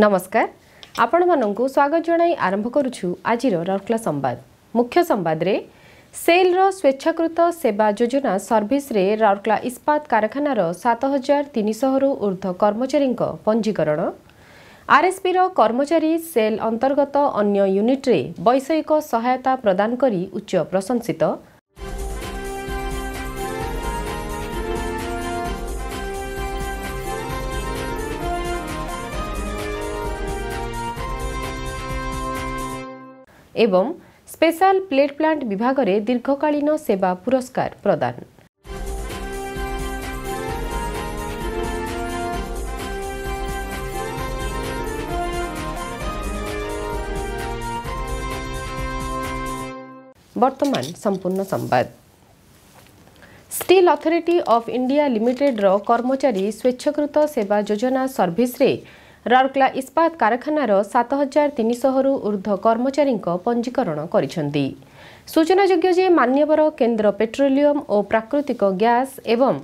नमस्कार आपण म स्वागत जरम्भ गर्ुछ आज रा संवाद मुख्य संवाद सम्भाद्र सेल रो स्वेच्छाकृत सेवा योजना सर्विस रे राउरकला इस्पात कारखानार सात हजार तिनश्रु ऊर्ध्ध्व कर्मचारी पंजीकरण आरएसपी रो कर्मचारी सेल अंतर्गत अन्य युनिट्रे वैषयिक सहायता प्रदान करी उच्च प्रशंसित ଏବଂ ସ୍ପେଶାଲ ପ୍ଲେଟ୍ ପ୍ଲାଣ୍ଟ ବିଭାଗରେ ଦୀର୍ଘକାଳୀନ ସେବା ପୁରସ୍କାର ପ୍ରଦାନ ବର୍ତ୍ତମାନ ସମ୍ପୂର୍ଣ୍ଣ ସମ୍ବାଦ ଷ୍ଟିଲ୍ ଅଥରିଟି ଅଫ୍ ଇଣ୍ଡିଆ ଲିମିଟେଡ୍ର କର୍ମଚାରୀ ସ୍ୱେଚ୍ଛାକୃତ ସେବା ଯୋଜନା ସର୍ଭିସରେ ରାଉରକେଲା ଇସ୍ପାତ କାରଖାନାର ସାତ ହଜାର ତିନିଶହରୁ ଉର୍ଦ୍ଧ୍ୱ କର୍ମଚାରୀଙ୍କ ପଞ୍ଜୀକରଣ କରିଛନ୍ତି ସୂଚନାଯୋଗ୍ୟ ଯେ ମାନ୍ୟବର କେନ୍ଦ୍ର ପେଟ୍ରୋଲିୟମ ଓ ପ୍ରାକୃତିକ ଗ୍ୟାସ୍ ଏବଂ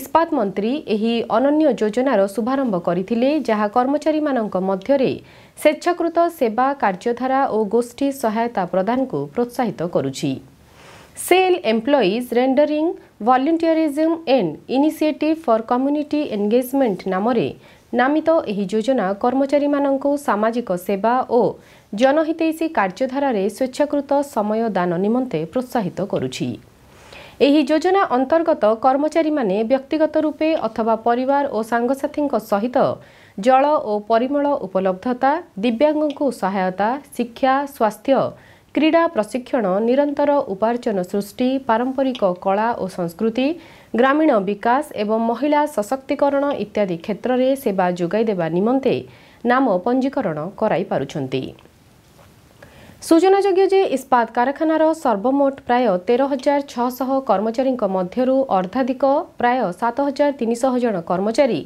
ଇସ୍ପାତ ମନ୍ତ୍ରୀ ଏହି ଅନନ୍ୟ ଯୋଜନାର ଶୁଭାରମ୍ଭ କରିଥିଲେ ଯାହା କର୍ମଚାରୀମାନଙ୍କ ମଧ୍ୟରେ ସ୍ୱେଚ୍ଛାକୃତ ସେବା କାର୍ଯ୍ୟଧାରା ଓ ଗୋଷ୍ଠୀ ସହାୟତା ପ୍ରଦାନକୁ ପ୍ରୋତ୍ସାହିତ କରୁଛି SAIL employees rendering volunteerism and initiative for community engagement ନାମରେ ନାମିତ ଏହି ଯୋଜନା କର୍ମଚାରୀମାନଙ୍କୁ ସାମାଜିକ ସେବା ଓ ଜନହିତୈଷୀ କାର୍ଯ୍ୟଧାରାରେ ସ୍ୱେଚ୍ଛାକୃତ ସମୟ ଦାନ ନିମନ୍ତେ ପ୍ରୋତ୍ସାହିତ କରୁଛି ଏହି ଯୋଜନା ଅନ୍ତର୍ଗତ କର୍ମଚାରୀମାନେ ବ୍ୟକ୍ତିଗତ ରୂପେ ଅଥବା ପରିବାର ଓ ସାଙ୍ଗସାଥୀଙ୍କ ସହିତ ଜଳ ଓ ପରିମଳ ଉପଲବ୍ଧତା ଦିବ୍ୟାଙ୍ଗଙ୍କୁ ସହାୟତା ଶିକ୍ଷା ସ୍ୱାସ୍ଥ୍ୟ କ୍ରୀଡ଼ା ପ୍ରଶିକ୍ଷଣ ନିରନ୍ତର ଉପାର୍ଜନ ସୃଷ୍ଟି ପାରମ୍ପରିକ କଳା ଓ ସଂସ୍କୃତି ଗ୍ରାମୀଣ ବିକାଶ ଏବଂ ମହିଳା ସଶକ୍ତିକରଣ ଇତ୍ୟାଦି କ୍ଷେତ୍ରରେ ସେବା ଯୋଗାଇ ଦେବା ନିମନ୍ତେ ନାମ ପଞ୍ଜୀକରଣ କରାଇପାରୁଛନ୍ତି ସୂଚନାଯୋଗ୍ୟ ଯେ ଇସ୍ପାତ କାରଖାନାର ସର୍ବମୋଟ ପ୍ରାୟ ତେର ହଜାର ଛଅଶହ କର୍ମଚାରୀଙ୍କ ମଧ୍ୟରୁ ଅର୍ଦ୍ଧାଧିକ ପ୍ରାୟ ସାତ ହଜାର ତିନିଶହ ଜଣ କର୍ମଚାରୀ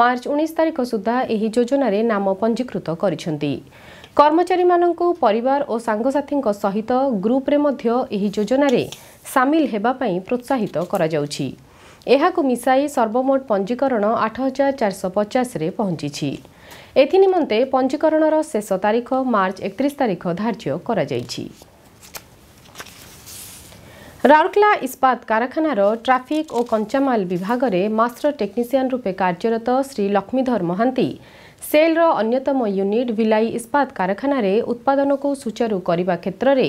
ମାର୍ଚ୍ଚ ଉଣେଇଶ ତାରିଖ ସୁଦ୍ଧା ଏହି ଯୋଜନାରେ ନାମ ପଞ୍ଜୀକୃତ କରିଛନ୍ତି କର୍ମଚାରୀମାନଙ୍କୁ ପରିବାର ଓ ସାଙ୍ଗସାଥୀଙ୍କ ସହିତ ଗ୍ରୁପ୍ରେ ମଧ୍ୟ ଏହି ଯୋଜନାରେ ସାମିଲ ହେବା ପାଇଁ ପ୍ରୋତ୍ସାହିତ କରାଯାଉଛି ଏହାକୁ ମିଶାଇ ସର୍ବମୋଟ ପଞ୍ଜିକରଣ ଆଠ ହଜାର ଚାରିଶହ ପଚାଶରେ ପହଞ୍ଚିଛି ଏଥିନିମନ୍ତେ ପଞ୍ଜିକରଣର ଶେଷ ତାରିଖ ମାର୍ଚ୍ଚ ଏକତିରିଶ ତାରିଖ ଧାର୍ଯ୍ୟ କରାଯାଇଛି ରାଉରକେଲା ଇସ୍ପାତ କାରଖାନାର ଟ୍ରାଫିକ୍ ଓ କଞ୍ଚାମାଲ ବିଭାଗରେ ମାଷ୍ଟର ଟେକ୍ନିସିଆନ୍ ରୂପେ କାର୍ଯ୍ୟରତ ଶ୍ରୀ ଲକ୍ଷ୍ମୀଧର ମହାନ୍ତି ସେଲ୍ର ଅନ୍ୟତମ ୟୁନିଟ୍ ଭିଲାଇ ଇସ୍ପାତ କାରଖାନାରେ ଉତ୍ପାଦନକୁ ସୁଚାରୁ କରିବା କ୍ଷେତ୍ରରେ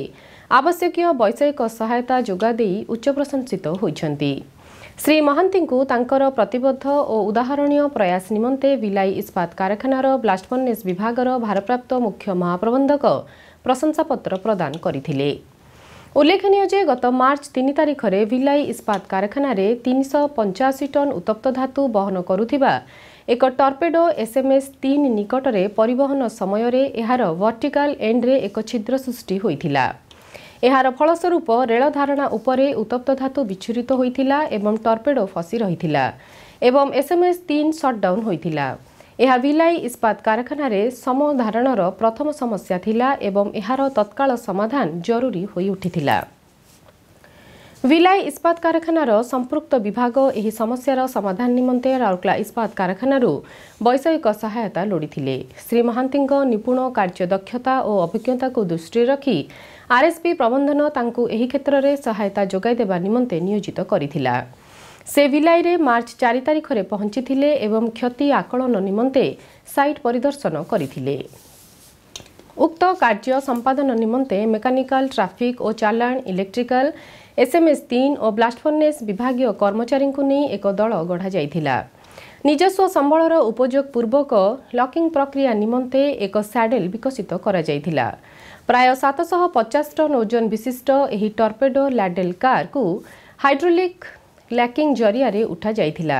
ଆବଶ୍ୟକୀୟ ବୈଷୟିକ ସହାୟତା ଯୋଗାଇଦେଇ ଉଚ୍ଚ ପ୍ରଶଂସିତ ହୋଇଛନ୍ତି ଶ୍ରୀ ମହାନ୍ତିଙ୍କୁ ତାଙ୍କର ପ୍ରତିବଦ୍ଧ ଓ ଉଦାହରଣୀୟ ପ୍ରୟାସ ନିମନ୍ତେ ଭିଲାଇ ଇସ୍ପାତ କାରଖାନାର ବ୍ଲାଷ୍ଟଫର୍ନେସ୍ ବିଭାଗର ଭାରପ୍ରାପ୍ତ ମୁଖ୍ୟ ମହାପ୍ରବନ୍ଧକ ପ୍ରଶଂସାପତ୍ର ପ୍ରଦାନ କରିଥିଲେ ଉଲ୍ଲେଖନୀୟ ଯେ ଗତ ମାର୍ଚ୍ଚ ତିନି ତାରିଖରେ ଭିଲାଇ ଇସ୍ପାତ କାରଖାନାରେ ତିନିଶହ ପଞ୍ଚାଅଶୀ ଟନ୍ ଉତ୍ତପ୍ତ ଧାତୁ ବହନ କରୁଥିବା ଏକ ଟର୍ପେଡୋ ଏସ୍ଏମ୍ଏସ୍ ତିନି ନିକଟରେ ପରିବହନ ସମୟରେ ଏହାର ଭର୍ଟିକାଲ ଏଣ୍ଡରେ ଏକ ଛିଦ୍ର ସୃଷ୍ଟି ହୋଇଥିଲା ଏହାର ଫଳସ୍ୱରୂପ ରେଳ ଧାରଣା ଉପରେ ଉତ୍ତପ୍ତ ଧାତୁ ବିଚ୍ଛୁରିତ ହୋଇଥିଲା ଏବଂ ଟର୍ପେଡୋ ଫସି ରହିଥିଲା ଏବଂ ଏସ୍ଏମ୍ଏସ୍ ତିନି ସଟ୍ଡାଉନ୍ ହୋଇଥିଲା ଏହା ଭିଲାଇ ଇସ୍ପାତ କାରଖାନାରେ ସମଧାରଣର ପ୍ରଥମ ସମସ୍ୟା ଥିଲା ଏବଂ ଏହାର ତତ୍କାଳ ସମାଧାନ ଜରୁରୀ ହୋଇଉଠିଥିଲା ଭିଲାଇ ଇସ୍ପାତ କାରଖାନାର ସମ୍ପୃକ୍ତ ବିଭାଗ ଏହି ସମସ୍ୟାର ସମାଧାନ ନିମନ୍ତେ ରାଉରକେଲା ଇସ୍ପାତ କାରଖାନାରୁ ବୈଷୟିକ ସହାୟତା ଲୋଡ଼ିଥିଲେ ଶ୍ରୀ ମହାନ୍ତିଙ୍କ ନିପୁଣ କାର୍ଯ୍ୟଦକ୍ଷତା ଓ ଅଭିଜ୍ଞତାକୁ ଦୃଷ୍ଟିରେ ରଖି ଆର୍ଏସ୍ପି ପ୍ରବନ୍ଧନ ତାଙ୍କୁ ଏହି କ୍ଷେତ୍ରରେ ସହାୟତା ଯୋଗାଇ ଦେବା ନିମନ୍ତେ ନିୟୋଜିତ କରିଥିଲା ସେ ଭିଲାଇରେ ମାର୍ଚ୍ଚ ଚାରି ତାରିଖରେ ପହଞ୍ଚିଥିଲେ ଏବଂ କ୍ଷତି ଆକଳନ ନିମନ୍ତେ ସାଇଟ୍ ପରିଦର୍ଶନ କରିଥିଲେ ଉକ୍ତ କାର୍ଯ୍ୟ ସମ୍ପାଦନ ନିମନ୍ତେ ମେକାନିକାଲ ଟ୍ରାଫିକ୍ ଓ ଚାଲାଣ ଇଲେକ୍ଟ୍ରିକାଲ ଏସ୍ଏମ୍ଏସ୍ ତିନ୍ ଓ ବ୍ଲାଷ୍ଟଫର୍ନେସ୍ ବିଭାଗୀୟ କର୍ମଚାରୀଙ୍କୁ ନେଇ ଏକ ଦଳ ଗଢ଼ାଯାଇଥିଲା ନିଜସ୍ୱ ସମ୍ବଳର ଉପଯୋଗ ପୂର୍ବକ ଲକିଂ ପ୍ରକ୍ରିୟା ନିମନ୍ତେ ଏକ ସ୍ୟାଡେଲ ବିକଶିତ କରାଯାଇଥିଲା ପ୍ରାୟ ସାତଶହ ପଚାଶ ଟନ୍ ଓଜନ ବିଶିଷ୍ଟ ଏହି ଟର୍ପେଡୋ ଲ୍ୟାଡେଲ କାର୍କୁ ହାଇଡ୍ରୋଲିକ୍ ଲ୍ୟାକିଂ ଜରିଆରେ ଉଠାଯାଇଥିଲା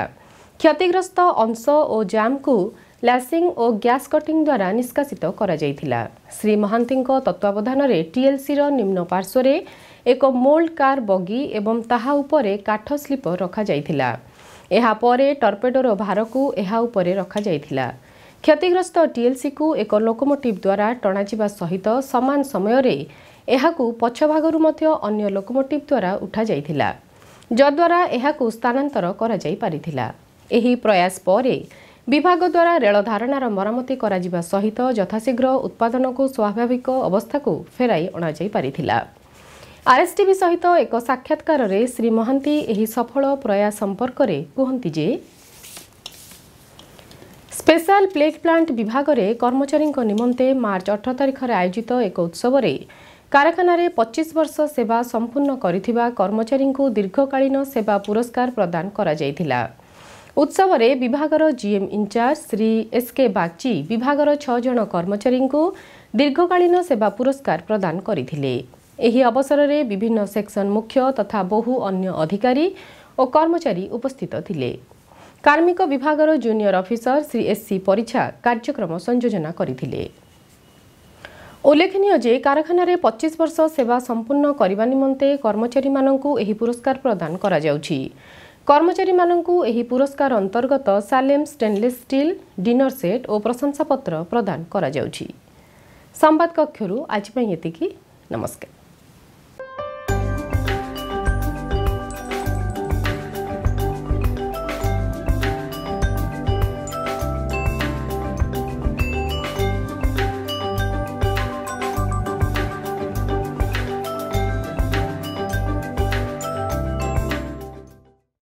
କ୍ଷତିଗ୍ରସ୍ତ ଅଂଶ ଓ ଜାମ୍କୁ ଲାସିଂ ଓ ଗ୍ୟାସ୍ କଟିଂ ଦ୍ୱାରା ନିଷ୍କାସିତ କରାଯାଇଥିଲା ଶ୍ରୀ ମହାନ୍ତିଙ୍କ ତତ୍ତ୍ୱାବଧାନରେ ଟିଏଲ୍ସିର ନିମ୍ନ ପାର୍ଶ୍ୱରେ ଏକ ମୋଲ୍ଡ କାର୍ ବଗି ଏବଂ ତାହା ଉପରେ କାଠ ସ୍ଲିପ ରଖାଯାଇଥିଲା ଏହାପରେ ଟର୍ପେଡୋର ଭାରକୁ ଏହା ଉପରେ ରଖାଯାଇଥିଲା କ୍ଷତିଗ୍ରସ୍ତ ଟିଏଲ୍ସିକୁ ଏକ ଲୋକୋମୋଟିଭ୍ ଦ୍ୱାରା ଟଣାଯିବା ସହିତ ସମାନ ସମୟରେ ଏହାକୁ ପଛ ଭାଗରୁ ମଧ୍ୟ ଅନ୍ୟ ଲୋକୋମୋଟିଭ୍ ଦ୍ୱାରା ଉଠାଯାଇଥିଲା ଯଦ୍ୱାରା ଏହାକୁ ସ୍ଥାନାନ୍ତର କରାଯାଇପାରିଥିଲା ଏହି ପ୍ରୟାସ ପରେ ବିଭାଗ ଦ୍ୱାରା ରେଳ ଧାରଣାର ମରାମତି କରାଯିବା ସହିତ ଯଥାଶୀଘ୍ର ଉତ୍ପାଦନକୁ ସ୍ୱାଭାବିକ ଅବସ୍ଥାକୁ ଫେରାଇ ଅଣାଯାଇ ପାରିଥିଲା ଆର୍ଏସ୍ଟିଭି ସହିତ ଏକ ସାକ୍ଷାତକାରରେ ଶ୍ରୀ ମହାନ୍ତି ଏହି ସଫଳ ପ୍ରୟାସ ସମ୍ପର୍କରେ କୁହନ୍ତି ଯେ ସ୍ପେଶାଲ ପ୍ଲେଗ୍ ପ୍ଲାଣ୍ଟ ବିଭାଗରେ କର୍ମଚାରୀଙ୍କ ନିମନ୍ତେ ମାର୍ଚ୍ଚ ଅଠର ତାରିଖରେ ଆୟୋଜିତ ଏକ ଉତ୍ସବରେ କାରଖାନାରେ ପଚିଶ ବର୍ଷ ସେବା ସମ୍ପୂର୍ଣ୍ଣ କରିଥିବା କର୍ମଚାରୀଙ୍କୁ ଦୀର୍ଘକାଳୀନ ସେବା ପୁରସ୍କାର ପ୍ରଦାନ କରାଯାଇଥିଲା ଉତ୍ସବରେ ବିଭାଗର GM in-charge Shri S K Bagchi ବିଭାଗର ଛଅ ଜଣ କର୍ମଚାରୀଙ୍କୁ ଦୀର୍ଘକାଳୀନ ସେବା ପୁରସ୍କାର ପ୍ରଦାନ କରିଥିଲେ ଏହି ଅବସରରେ ବିଭିନ୍ନ ସେକ୍ସନ ମୁଖ୍ୟ ତଥା ବହୁ ଅନ୍ୟ ଅଧିକାରୀ ଓ କର୍ମଚାରୀ ଉପସ୍ଥିତ ଥିଲେ କାର୍ମିକ ବିଭାଗର ଜୁନିୟର ଅଫିସର ଶ୍ରୀ ଏସ୍ସି ପରୀକ୍ଷା କାର୍ଯ୍ୟକ୍ରମ ସଂଯୋଜନା କରିଥିଲେ ଉଲ୍ଲେଖନୀୟ ଯେ କାରଖାନାରେ ପଚିଶ ବର୍ଷ ସେବା ସମ୍ପୂର୍ଣ୍ଣ କରିବା ନିମନ୍ତେ କର୍ମଚାରୀମାନଙ୍କୁ ଏହି ପୁରସ୍କାର ପ୍ରଦାନ କରାଯାଉଛି କର୍ମଚାରୀମାନଙ୍କୁ ଏହି ପୁରସ୍କାର ଅନ୍ତର୍ଗତ Salem stainless steel dinner set ଓ ପ୍ରଶଂସାପତ୍ର ପ୍ରଦାନ କରାଯାଉଛି ସମ୍ବାଦ କକ୍ଷରୁ ଆଜି ପାଇଁ ଏତିକି ନମସ୍କାର